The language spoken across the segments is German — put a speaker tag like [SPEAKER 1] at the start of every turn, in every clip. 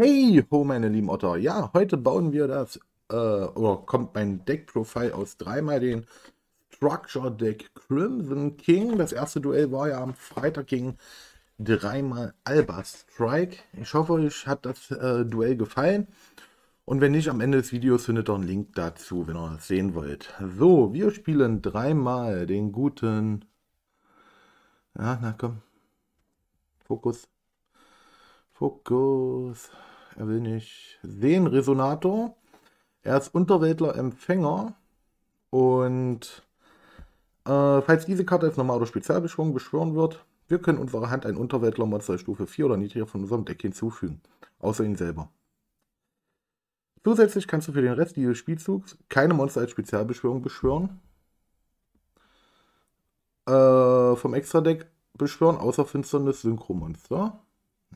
[SPEAKER 1] Hey ho, meine lieben Otter. Ja, heute bauen wir das, äh, oder oh, kommt mein Deckprofil aus dreimal den Structure Deck Crimson King. Das erste Duell war ja am Freitag gegen dreimal Alba Strike. Ich hoffe, euch hat das äh, Duell gefallen. Und wenn nicht, am Ende des Videos findet ihr einen Link dazu, wenn ihr das sehen wollt. So, wir spielen dreimal den guten... Ja, na komm. Fokus. Fokus. Er will nicht sehen. Resonator. Er ist Unterwäldler-Empfänger. Und äh, falls diese Karte als normal oder Spezialbeschwörung beschwören wird, wir können unserer Hand ein Unterwäldler-Monster Stufe 4 oder niedriger von unserem Deck hinzufügen. Außer ihn selber. Zusätzlich kannst du für den Rest dieses Spielzugs keine Monster als Spezialbeschwörung beschwören. Äh, vom Extra-Deck beschwören, außer Finsternis Synchro-Monster.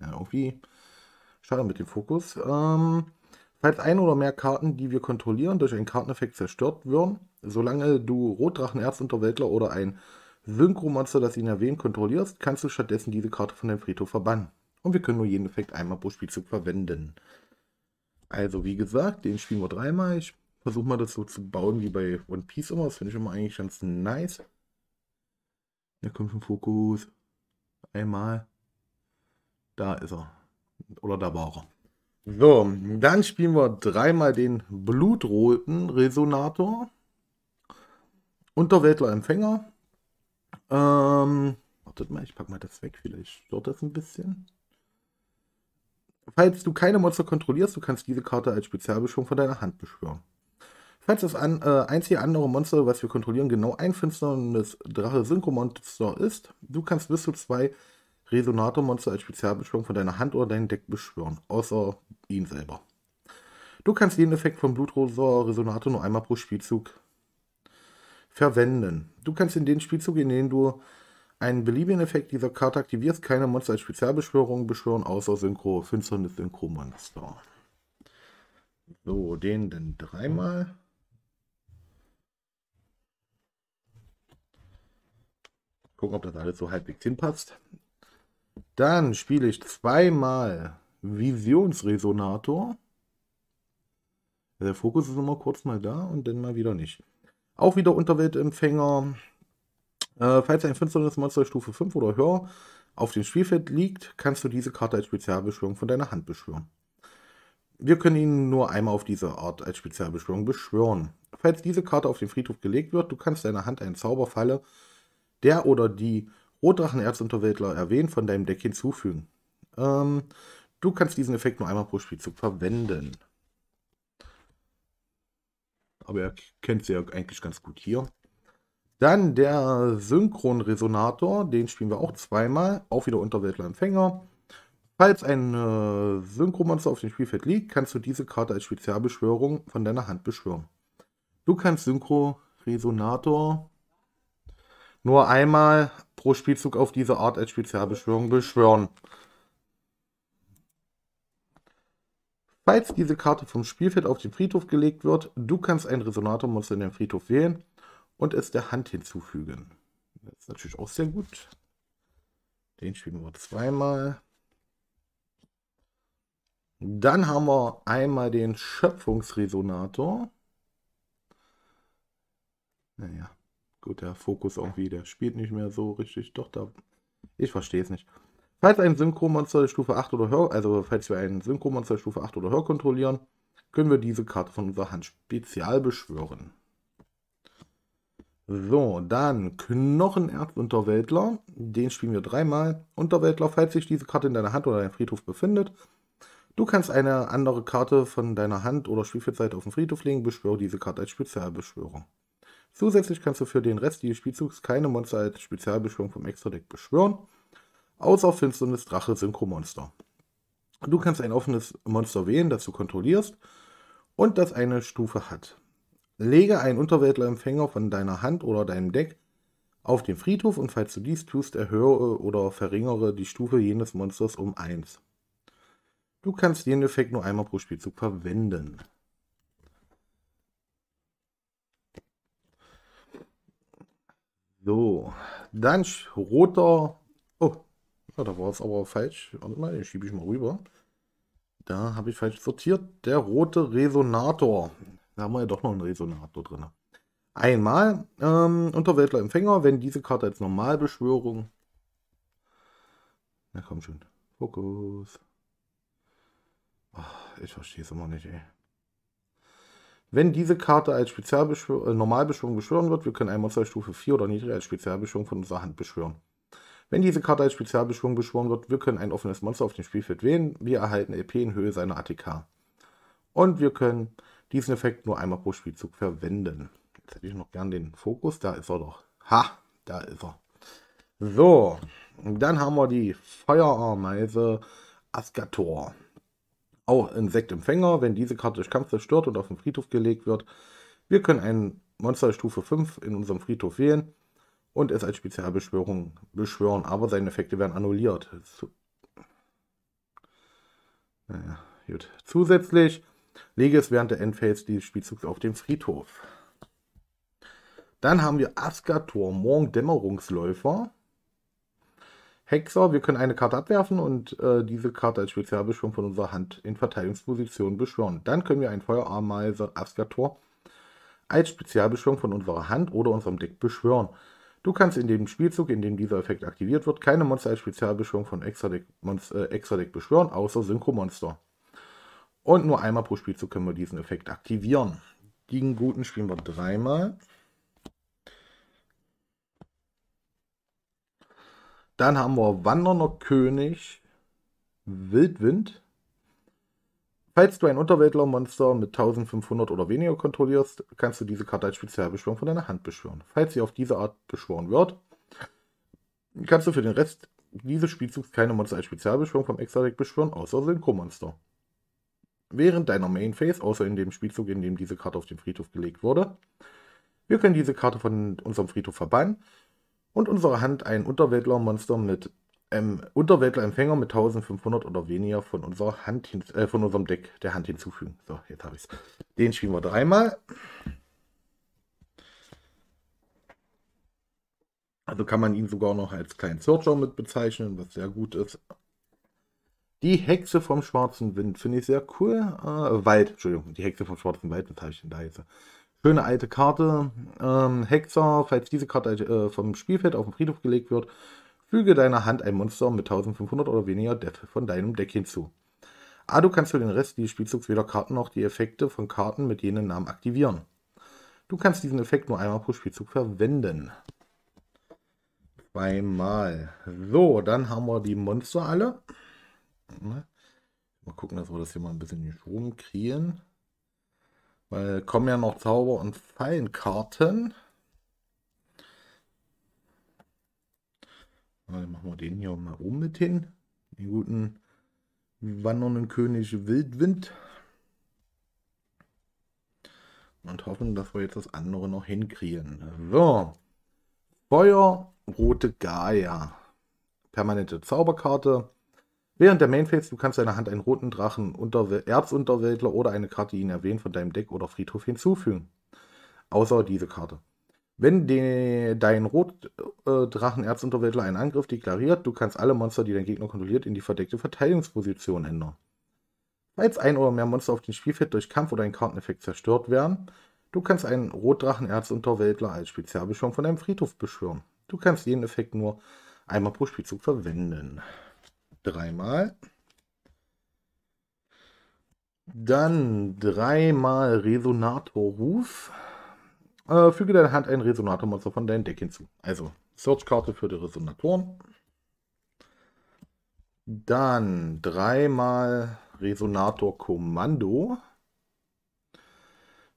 [SPEAKER 1] Ja, irgendwie schade mit dem Fokus. Ähm, falls ein oder mehr Karten, die wir kontrollieren, durch einen Karteneffekt zerstört würden, solange du Rotdrachen, Erzunterwäldler oder ein Synchromonster, das ihn erwähnt, kontrollierst, kannst du stattdessen diese Karte von deinem Friedhof verbannen. Und wir können nur jeden Effekt einmal pro Spielzug verwenden. Also wie gesagt, den spielen wir dreimal. Ich versuche mal das so zu bauen wie bei One Piece immer. Das finde ich immer eigentlich ganz nice. Da kommt schon Fokus. Einmal. Da ist er. Oder da war er. So, dann spielen wir dreimal den blutroten Resonator. Unterwäldler Empfänger. Ähm, wartet mal, ich packe mal das weg, vielleicht stört das ein bisschen. Falls du keine Monster kontrollierst, du kannst diese Karte als Spezialbeschwörung von deiner Hand beschwören. Falls das an, äh, einzige andere Monster, was wir kontrollieren, genau ein finsternes Drache Synchromonster ist, du kannst bis zu zwei Resonator-Monster als Spezialbeschwörung von deiner Hand oder deinem Deck beschwören, außer ihn selber. Du kannst jeden Effekt von Blutrosor Resonator nur einmal pro Spielzug verwenden. Du kannst in den Spielzug, in dem du einen beliebigen Effekt dieser Karte aktivierst, keine Monster als Spezialbeschwörung beschwören, außer Synchro, Finsternis Synchro-Monster. So, den denn dreimal. Gucken, ob das alles so halbwegs hinpasst. Dann spiele ich zweimal Visionsresonator. Der Fokus ist immer kurz mal da und dann mal wieder nicht. Auch wieder Unterweltempfänger. Äh, falls ein finsteres Monster Stufe 5 oder höher auf dem Spielfeld liegt, kannst du diese Karte als Spezialbeschwörung von deiner Hand beschwören. Wir können ihn nur einmal auf diese Art als Spezialbeschwörung beschwören. Falls diese Karte auf den Friedhof gelegt wird, du kannst deiner Hand einen Zauberfalle, der oder die O Drachenerz Unterwäldler erwähnt von deinem Deck hinzufügen. Ähm, du kannst diesen Effekt nur einmal pro Spielzug verwenden. Aber er kennt sie ja eigentlich ganz gut hier. Dann der Synchronresonator, den spielen wir auch zweimal, auch wieder Unterwäldler Empfänger. Falls ein äh, Synchromonster auf dem Spielfeld liegt, kannst du diese Karte als Spezialbeschwörung von deiner Hand beschwören. Du kannst Synchro-Resonator nur einmal pro Spielzug auf diese Art als Spezialbeschwörung beschwören. Falls diese Karte vom Spielfeld auf den Friedhof gelegt wird, du kannst ein Resonatormonster in den Friedhof wählen und es der Hand hinzufügen. Das ist natürlich auch sehr gut. Den spielen wir zweimal. Dann haben wir einmal den Schöpfungsresonator. Naja, Gut, der Fokus irgendwie, der spielt nicht mehr so richtig. Doch, da. Ich verstehe es nicht. Falls ein synchro Stufe 8 oder höher, also falls wir einen synchro Stufe 8 oder höher kontrollieren, können wir diese Karte von unserer Hand spezial beschwören. So, dann Knochenerz Unterwäldler. Den spielen wir dreimal. Unterwäldler, falls sich diese Karte in deiner Hand oder deinem Friedhof befindet. Du kannst eine andere Karte von deiner Hand oder Spielfeldseite auf den Friedhof legen, beschwöre diese Karte als Spezialbeschwörung. Zusätzlich kannst du für den Rest dieses Spielzugs keine Monster als Spezialbeschwörung vom Extra-Deck beschwören, außer Finsternis Drache Synchro-Monster. Du kannst ein offenes Monster wählen, das du kontrollierst und das eine Stufe hat. Lege einen Unterweltler-Empfänger von deiner Hand oder deinem Deck auf den Friedhof und falls du dies tust, erhöhe oder verringere die Stufe jenes Monsters um 1. Du kannst den Effekt nur einmal pro Spielzug verwenden. So, dann roter. Oh, ja, da war es aber falsch. Warte mal, den schiebe ich mal rüber. Da habe ich falsch sortiert. Der rote Resonator. Da haben wir ja doch noch einen Resonator drin. Einmal ähm, Unterweltler Empfänger, wenn diese Karte als Normalbeschwörung. Na komm schon. Fokus. ich verstehe es immer nicht, ey. Wenn diese Karte als Spezialbeschwör äh, Normalbeschwörung beschwören wird, wir können ein Monster Stufe 4 oder niedriger als Spezialbeschwörung von unserer Hand beschwören. Wenn diese Karte als Spezialbeschwörung beschworen wird, wir können ein offenes Monster auf dem Spielfeld wählen. Wir erhalten LP in Höhe seiner ATK. Und wir können diesen Effekt nur einmal pro Spielzug verwenden. Jetzt hätte ich noch gern den Fokus. Da ist er doch. Ha, da ist er. So, dann haben wir die Feuerameise Asgator. Auch Insektempfänger, wenn diese Karte durch Kampf zerstört und auf den Friedhof gelegt wird. Wir können ein Monster Stufe 5 in unserem Friedhof wählen und es als Spezialbeschwörung beschwören, aber seine Effekte werden annulliert. So. Naja, gut. Zusätzlich lege es während der Endphase dieses Spielzugs auf den Friedhof. Dann haben wir Askator, Morgen Dämmerungsläufer. Hexer, wir können eine Karte abwerfen und äh, diese Karte als Spezialbeschwörung von unserer Hand in Verteidigungsposition beschwören. Dann können wir ein Feuerameise Askator als Spezialbeschwörung von unserer Hand oder unserem Deck beschwören. Du kannst in dem Spielzug, in dem dieser Effekt aktiviert wird, keine Monster als Spezialbeschwörung von Extra-Deck äh, Extra beschwören, außer Synchro-Monster. Und nur einmal pro Spielzug können wir diesen Effekt aktivieren. Gegen guten spielen wir dreimal. Dann haben wir Wandernder König, Wildwind. Falls du ein Unterweltler-Monster mit 1500 oder weniger kontrollierst, kannst du diese Karte als Spezialbeschwörung von deiner Hand beschwören. Falls sie auf diese Art beschworen wird, kannst du für den Rest dieses Spielzugs keine Monster als Spezialbeschwörung vom Extra-Deck beschwören, außer Synchro-Monster. Während deiner Main-Phase, außer in dem Spielzug, in dem diese Karte auf den Friedhof gelegt wurde, wir können diese Karte von unserem Friedhof verbannen und unsere Hand ein Unterwäldler-Monster mit ähm, Unterwäldler-Empfänger mit 1500 oder weniger von unserer Hand hin, äh, von unserem Deck der Hand hinzufügen. So, jetzt habe ich es. Den spielen wir dreimal. Also kann man ihn sogar noch als kleinen Searcher mit bezeichnen, was sehr gut ist. Die Hexe vom Schwarzen Wind finde ich sehr cool. Äh, Wald, Entschuldigung, die Hexe vom Schwarzen Wald, das habe ich denn da jetzt? Schöne alte Karte. Ähm, Hexer, falls diese Karte äh, vom Spielfeld auf den Friedhof gelegt wird, füge deiner Hand ein Monster mit 1500 oder weniger Def von deinem Deck hinzu. A, ah, du kannst für den Rest dieses Spielzugs weder Karten noch die Effekte von Karten mit jenen Namen aktivieren. Du kannst diesen Effekt nur einmal pro Spielzug verwenden. Zweimal. So, dann haben wir die Monster alle. Mal gucken, dass wir das hier mal ein bisschen geschoben kriegen. Weil kommen ja noch Zauber- und Fallenkarten. Dann machen wir den hier mal oben mit hin. Den guten wandernden König Wildwind. Und hoffen, dass wir jetzt das andere noch hinkriegen. So. Feuer, rote Gaia. Permanente Zauberkarte. Während der Mainphase, du kannst deiner Hand einen roten Drachen, Unterwel Erzunterwäldler oder eine Karte, die ihn erwähnt, von deinem Deck oder Friedhof hinzufügen. Außer diese Karte. Wenn de dein Rotdrachen äh, Erzunterwäldler einen Angriff deklariert, du kannst alle Monster, die dein Gegner kontrolliert, in die verdeckte Verteidigungsposition ändern. Falls ein oder mehr Monster auf dem Spielfeld durch Kampf oder einen Karteneffekt zerstört werden, du kannst einen Rotdrachen Erzunterwäldler als Spezialbeschwörung von deinem Friedhof beschwören. Du kannst jeden Effekt nur einmal pro Spielzug verwenden dreimal. Dann dreimal Resonatorruf. Äh, füge deine Hand ein Resonatormonster von deinem Deck hinzu. Also Searchkarte für die Resonatoren. Dann dreimal Resonator-Kommando.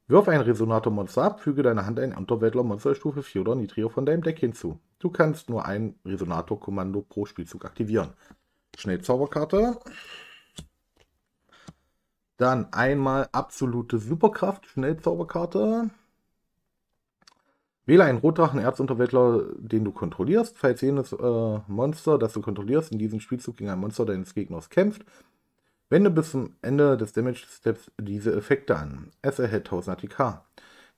[SPEAKER 1] Wirf ein Resonator-Monster ab, füge deiner Hand ein Unterweltler-Monster Stufe 4 oder niedriger von deinem Deck hinzu. Du kannst nur ein Resonator-Kommando pro Spielzug aktivieren. Schnell Dann einmal absolute Superkraft, Schnellzauberkarte. Wähle einen Rotdrachen, Erzunterweltler, den du kontrollierst. Falls jenes äh, Monster, das du kontrollierst, in diesem Spielzug gegen ein Monster deines Gegners kämpft, wende bis zum Ende des Damage Steps diese Effekte an. Es erhält 1000 ATK.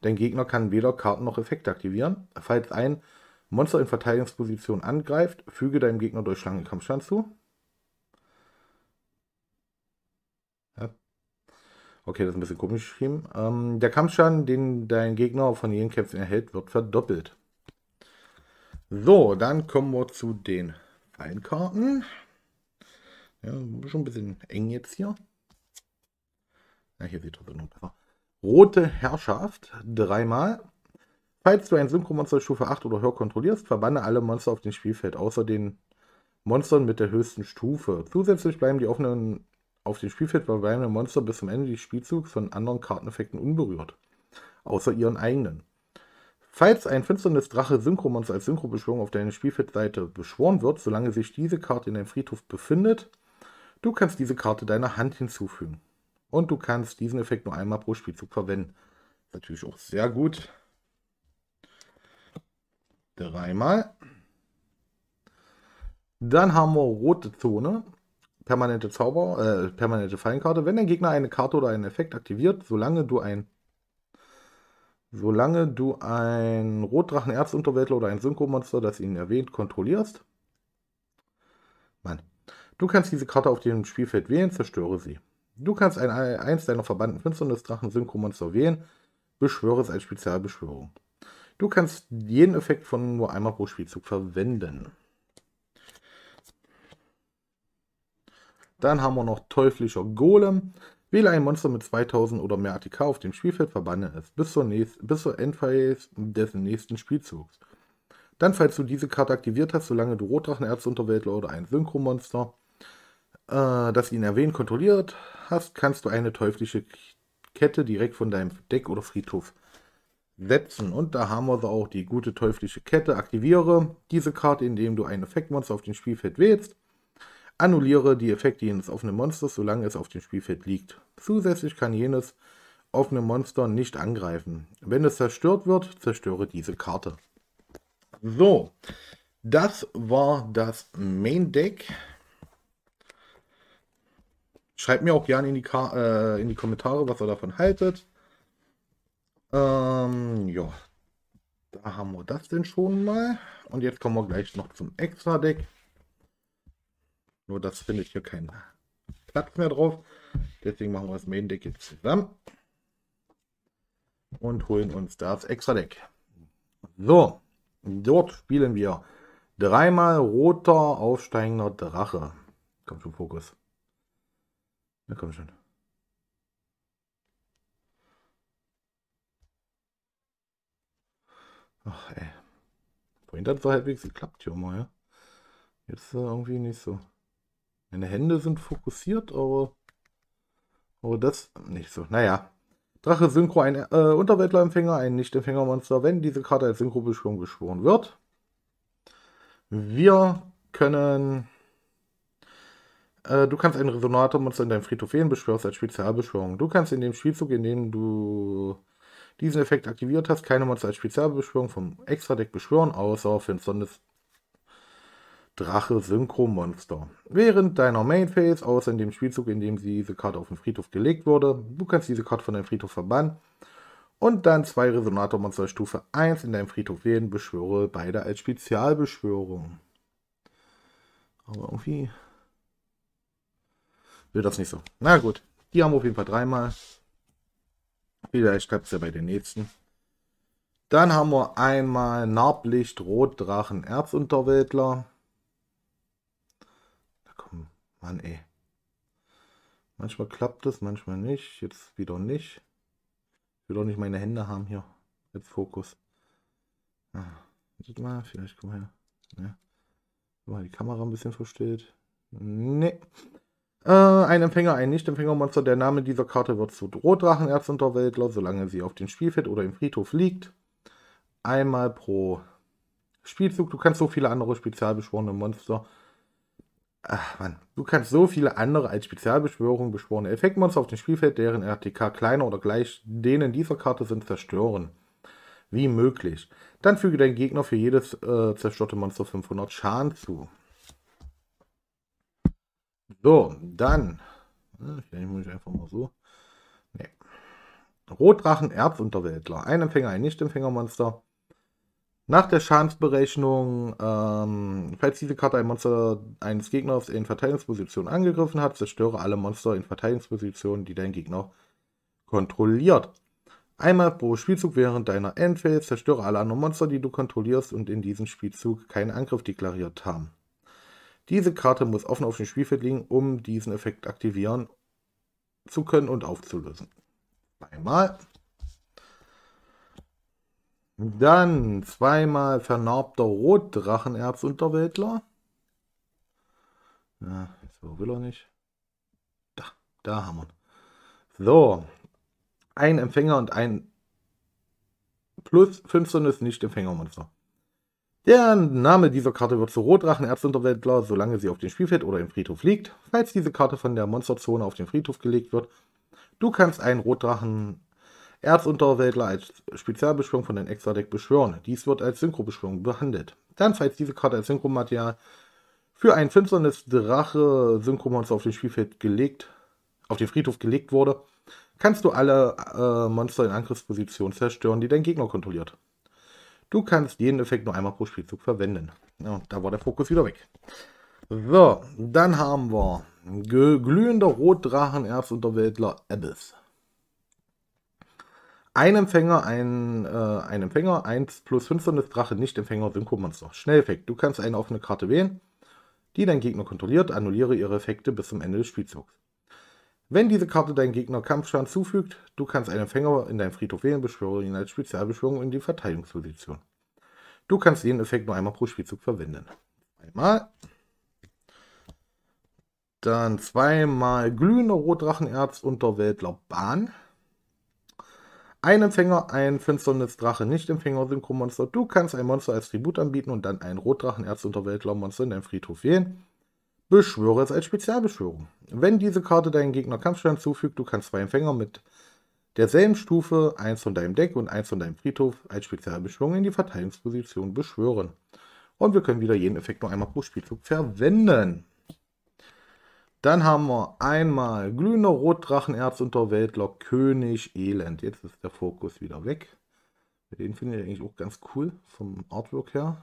[SPEAKER 1] Dein Gegner kann weder Karten noch Effekte aktivieren. Falls ein Monster in Verteidigungsposition angreift, füge deinem Gegner durch Schlangenkampfstand zu. Okay, das ist ein bisschen komisch geschrieben. Ähm, der Kampfschaden, den dein Gegner von jenen Kämpfen erhält, wird verdoppelt. So, dann kommen wir zu den Fallenkarten. Ja, schon ein bisschen eng jetzt hier. Ja, hier sieht es noch besser. Rote Herrschaft, dreimal. Falls du ein Synchromonster Stufe 8 oder höher kontrollierst, verbanne alle Monster auf dem Spielfeld, außer den Monstern mit der höchsten Stufe. Zusätzlich bleiben die offenen auf dem Spielfeld bleiben der Monster bis zum Ende des Spielzugs von anderen Karteneffekten unberührt, außer ihren eigenen. Falls ein finsternes Drache Synchromonster als Synchrobeschwörung auf deiner Spielfeldseite beschworen wird, solange sich diese Karte in deinem Friedhof befindet, du kannst diese Karte deiner Hand hinzufügen. Und du kannst diesen Effekt nur einmal pro Spielzug verwenden. Natürlich auch sehr gut. Dreimal. Dann haben wir rote Zone permanente Zauber, äh, permanente Fallenkarte. Wenn dein Gegner eine Karte oder einen Effekt aktiviert, solange du ein solange du ein Rotdrachen Erzunterwäldler oder ein Synchromonster, das ihn erwähnt, kontrollierst. Mann. Du kannst diese Karte auf dem Spielfeld wählen, zerstöre sie. Du kannst ein, eins deiner verbannten Finsternisdrachen Synchromonster wählen, beschwöre es als Spezialbeschwörung. Du kannst jeden Effekt von nur einmal pro Spielzug verwenden. Dann haben wir noch Teuflischer Golem. Wähle ein Monster mit 2000 oder mehr ATK auf dem Spielfeld, verbanne es bis zur, zur Endphase des nächsten Spielzugs. Dann, falls du diese Karte aktiviert hast, solange du Rotdrachen, oder ein Synchromonster, äh, das ihn erwähnt, kontrolliert hast, kannst du eine teuflische Kette direkt von deinem Deck oder Friedhof setzen. Und da haben wir so auch die gute teuflische Kette. Aktiviere diese Karte, indem du ein Effektmonster auf dem Spielfeld wählst. Annulliere die Effekte jenes offenen Monsters, solange es auf dem Spielfeld liegt. Zusätzlich kann jenes offene Monster nicht angreifen. Wenn es zerstört wird, zerstöre diese Karte. So, das war das Main Deck. Schreibt mir auch gerne in die, Ka äh, in die Kommentare, was ihr davon haltet. Ähm, ja, da haben wir das denn schon mal. Und jetzt kommen wir gleich noch zum Extra-Deck. Nur das finde ich hier keinen Platz mehr drauf. Deswegen machen wir das Main Deck jetzt zusammen. Und holen uns das Extra Deck. So, dort spielen wir dreimal roter aufsteigender Drache. Komm schon, Fokus. Na ja, komm schon. Ach ey. Vorhin hat es so halbwegs geklappt hier mal, ja. Jetzt äh, irgendwie nicht so. Meine Hände sind fokussiert, aber, aber das nicht so. Naja. Drache Synchro, ein äh, Unterweltler-Empfänger, ein Nicht-Empfängermonster, wenn diese Karte als Synchro-Beschwörung geschworen wird. Wir können... Äh, du kannst ein Resonatormonster in deinem Friedhof wählen, beschwörst als Spezialbeschwörung. Du kannst in dem Spielzug, in dem du diesen Effekt aktiviert hast, keine Monster als Spezialbeschwörung vom Extra-Deck beschwören, außer Finsternis Drache Synchro-Monster. Während deiner Main Phase, außer in dem Spielzug, in dem diese Karte auf den Friedhof gelegt wurde, du kannst diese Karte von deinem Friedhof verbannen und dann zwei Resonator-Monster Stufe 1 in deinem Friedhof wählen, beschwöre beide als Spezialbeschwörung. Aber irgendwie will das nicht so. Na gut, die haben wir auf jeden Fall dreimal. Vielleicht klappt es ja bei den nächsten. Dann haben wir einmal Narblicht, Rotdrachen, Erzunterwäldler. Mann, ey. Manchmal klappt es, manchmal nicht. Jetzt wieder nicht. Ich will doch nicht meine Hände haben hier. Jetzt Fokus. Ah, mal, vielleicht guck mal her. Ja. Mal die Kamera ein bisschen versteht. Nee. Äh, ein Empfänger, ein Nicht-Empfängermonster. Der Name dieser Karte wird zu Drohdrachenerzunterwäldler, solange sie auf dem Spielfeld oder im Friedhof liegt. Einmal pro Spielzug. Du kannst so viele andere spezialbeschworene Monster Ach man, du kannst so viele andere als Spezialbeschwörung beschworene Effektmonster auf dem Spielfeld, deren RTK kleiner oder gleich denen dieser Karte sind, zerstören. Wie möglich. Dann füge dein Gegner für jedes äh, zerstörte Monster 500 Schaden zu. So, dann. Vielleicht muss ich einfach mal so. Nee. Rotdrachen Erzunterwäldler. Ein Empfänger, ein Nichtempfängermonster. Nach der Schadensberechnung, ähm, falls diese Karte ein Monster eines Gegners in Verteidigungsposition angegriffen hat, zerstöre alle Monster in Verteidigungspositionen, die dein Gegner kontrolliert. Einmal pro Spielzug während deiner Endphase zerstöre alle anderen Monster, die du kontrollierst und in diesem Spielzug keinen Angriff deklariert haben. Diese Karte muss offen auf dem Spielfeld liegen, um diesen Effekt aktivieren zu können und aufzulösen. Einmal. Dann zweimal vernarbter Rotdrachenerbsunterwäldler. Ja, so will er nicht. Da, da haben wir So, ein Empfänger und ein plus 15 Sonnes Nicht-Empfängermonster. Der Name dieser Karte wird zu Rotdrachen, solange sie auf dem Spielfeld oder im Friedhof liegt. Falls diese Karte von der Monsterzone auf den Friedhof gelegt wird, du kannst einen Rotdrachen Erzunterwelt als Spezialbeschwörung von den Extra-Deck beschwören. Dies wird als Synchrobeschwörung behandelt. Dann, falls diese Karte als Synchromaterial für ein finsternes Drache Synchromonster auf dem Spielfeld gelegt, auf den Friedhof gelegt wurde, kannst du alle äh, Monster in Angriffsposition zerstören, die dein Gegner kontrolliert. Du kannst jeden Effekt nur einmal pro Spielzug verwenden. Ja, da war der Fokus wieder weg. So, dann haben wir glühender Rotdrachen Erzunterwäldler Abyss ein Empfänger, ein, äh, ein Empfänger, 1 plus 5 des Drache, nicht Empfänger, Synchromonster. Schnelleffekt. Du kannst eine offene Karte wählen, die dein Gegner kontrolliert, annulliere ihre Effekte bis zum Ende des Spielzugs. Wenn diese Karte deinem Gegner Kampfschaden zufügt, du kannst einen Empfänger in deinem Friedhof wählen, beschwöre ihn als Spezialbeschwörung in die Verteidigungsposition. Du kannst den Effekt nur einmal pro Spielzug verwenden. Einmal. Dann zweimal glühender Rotdrachenerz unter Weltlaubbahn. Ein Empfänger, ein finsternes Drache, nicht Empfänger, Synchromonster. Du kannst ein Monster als Tribut anbieten und dann einen Rotdrachen, Erzunterweltler-Monster in deinem Friedhof wählen. Beschwöre es als Spezialbeschwörung. Wenn diese Karte deinen Gegner Kampfstein zufügt, du kannst zwei Empfänger mit derselben Stufe, eins von deinem Deck und eins von deinem Friedhof, als Spezialbeschwörung in die Verteilungsposition beschwören. Und wir können wieder jeden Effekt nur einmal pro Spielzug verwenden. Dann haben wir einmal glühender Rotdrachen, Erzunter, Weltlock, König, Elend. Jetzt ist der Fokus wieder weg. Den finde ich eigentlich auch ganz cool vom Artwork her.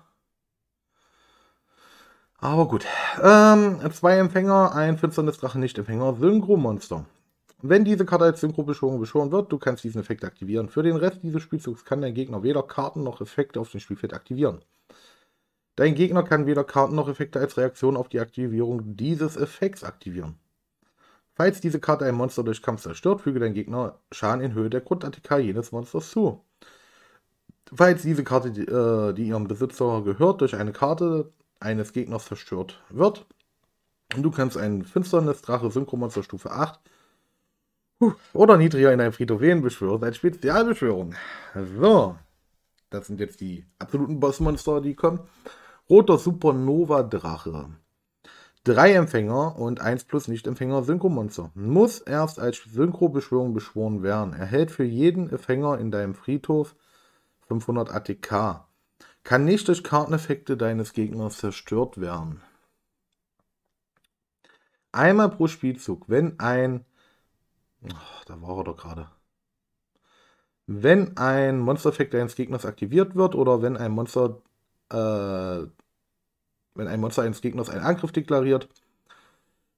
[SPEAKER 1] Aber gut. Ähm, zwei Empfänger, ein Finsternis Drachen, Nicht-Empfänger, Synchromonster. Wenn diese Karte als Synchrobeschwörung beschworen wird, du kannst diesen Effekt aktivieren. Für den Rest dieses Spielzugs kann dein Gegner weder Karten noch Effekte auf dem Spielfeld aktivieren. Dein Gegner kann weder Karten noch Effekte als Reaktion auf die Aktivierung dieses Effekts aktivieren. Falls diese Karte ein Monster durch Kampf zerstört, füge dein Gegner Schaden in Höhe der Grundartikel jenes Monsters zu. Falls diese Karte, die, äh, die ihrem Besitzer gehört, durch eine Karte eines Gegners zerstört wird, du kannst einen Drache Synchromonster Stufe 8 oder niedriger in deinem Friedhof wählen, beschwöre seine Spezialbeschwörung. So, das sind jetzt die absoluten Bossmonster, die kommen. Roter Supernova Drache. Drei Empfänger und 1 plus Nicht-Empfänger Synchromonster. Muss erst als Synchrobeschwörung beschworen werden. Erhält für jeden Empfänger in deinem Friedhof 500 ATK. Kann nicht durch Karteneffekte deines Gegners zerstört werden. Einmal pro Spielzug, wenn ein... Ach, oh, da war er doch gerade. Wenn ein Monster-Effekt deines Gegners aktiviert wird oder wenn ein Monster äh, wenn ein Monster eines Gegners einen Angriff deklariert.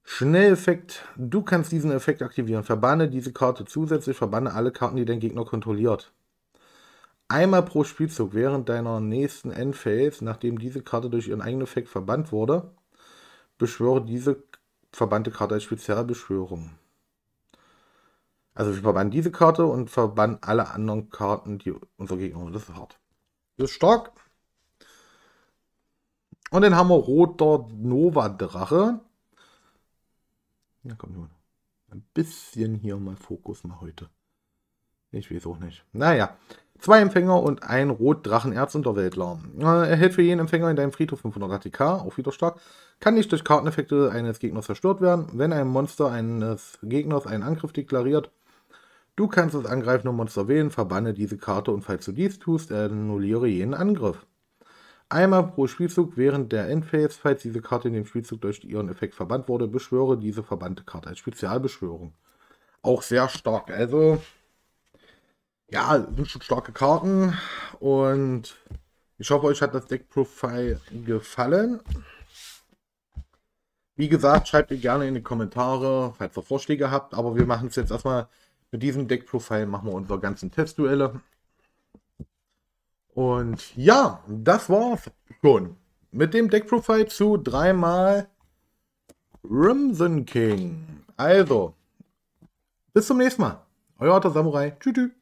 [SPEAKER 1] Schnelleffekt. Du kannst diesen Effekt aktivieren. Verbanne diese Karte zusätzlich. Verbanne alle Karten, die dein Gegner kontrolliert. Einmal pro Spielzug während deiner nächsten Endphase, nachdem diese Karte durch ihren eigenen Effekt verbannt wurde, beschwöre diese verbannte Karte als Spezialbeschwörung. Also wir verbannen diese Karte und verbannen alle anderen Karten, die unser Gegner. Das ist hart. Das ist stark. Und dann haben wir roter Nova-Drache. Na ja, komm nun. Ein bisschen hier mal Fokus mal heute. Ich weiß auch nicht. Naja. Zwei Empfänger und ein Rotdrachen-Erzunterwäldler. Äh, Erhält für jeden Empfänger in deinem Friedhof 500 ATK, auch wieder stark. Kann nicht durch Karteneffekte eines Gegners zerstört werden. Wenn ein Monster eines Gegners einen Angriff deklariert, du kannst das angreifende Monster wählen, verbanne diese Karte und falls du dies tust, annulliere jeden Angriff. Einmal pro Spielzug während der Endphase, falls diese Karte in dem Spielzug durch ihren Effekt verbannt wurde, beschwöre diese verbannte Karte als Spezialbeschwörung. Auch sehr stark. Also, ja, sind schon starke Karten. Und ich hoffe, euch hat das deck gefallen. Wie gesagt, schreibt ihr gerne in die Kommentare, falls ihr Vorschläge habt. Aber wir machen es jetzt erstmal mit diesem deck machen wir unsere ganzen Testduelle. Und ja, das war's schon. Mit dem Deckprofile zu dreimal Crimson King. Also, bis zum nächsten Mal. Euer Otter Samurai. Tschüss.